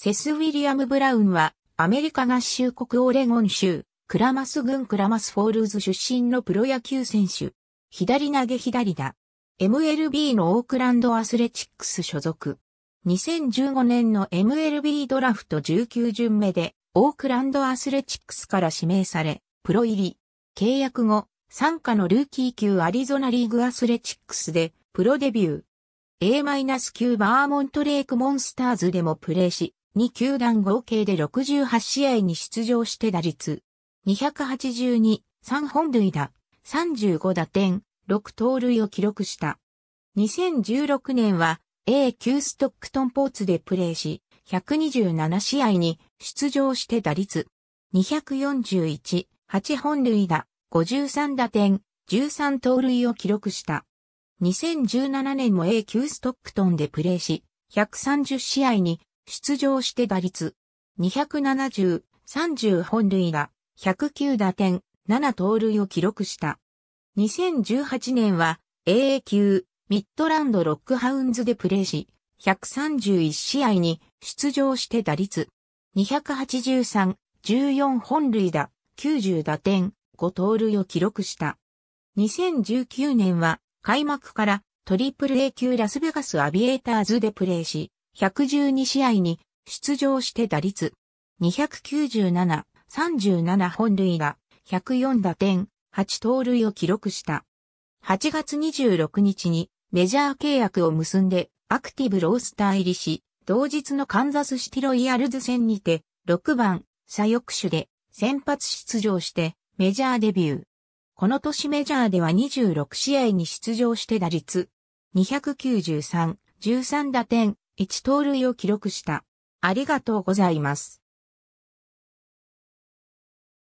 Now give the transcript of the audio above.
セス・ウィリアム・ブラウンは、アメリカ合衆国オレゴン州、クラマス郡クラマスフォールズ出身のプロ野球選手。左投げ左打。MLB のオークランドアスレチックス所属。2015年の MLB ドラフト19巡目で、オークランドアスレチックスから指名され、プロ入り。契約後、参加のルーキー級アリゾナリーグアスレチックスで、プロデビュー。A-9 バーモントレークモンスターズでもプレーし、2球団合計で68試合に出場して打率、282、3本塁打、35打点、6盗塁を記録した。2016年は A 級ストックトンポーツでプレーし、127試合に出場して打率、241、8本塁打、53打点、13盗塁を記録した。2017年も A 級ストックトンでプレーし、130試合に出場して打率270、30本塁打、109打点、7盗塁を記録した。2018年は AA 級ミッドランドロックハウンズでプレーし、131試合に出場して打率283、14本塁打、90打点、5盗塁を記録した。2019年は開幕からトリプル A 級ラスベガスアビエーターズでプレーし、112試合に出場して打率297、37本塁打、104打点、8盗塁を記録した。8月26日にメジャー契約を結んでアクティブロースター入りし、同日のカンザスシティロイヤルズ戦にて6番左翼手で先発出場してメジャーデビュー。この年メジャーでは26試合に出場して打率293、13打点、1盗塁を記録した。ありがとうございます。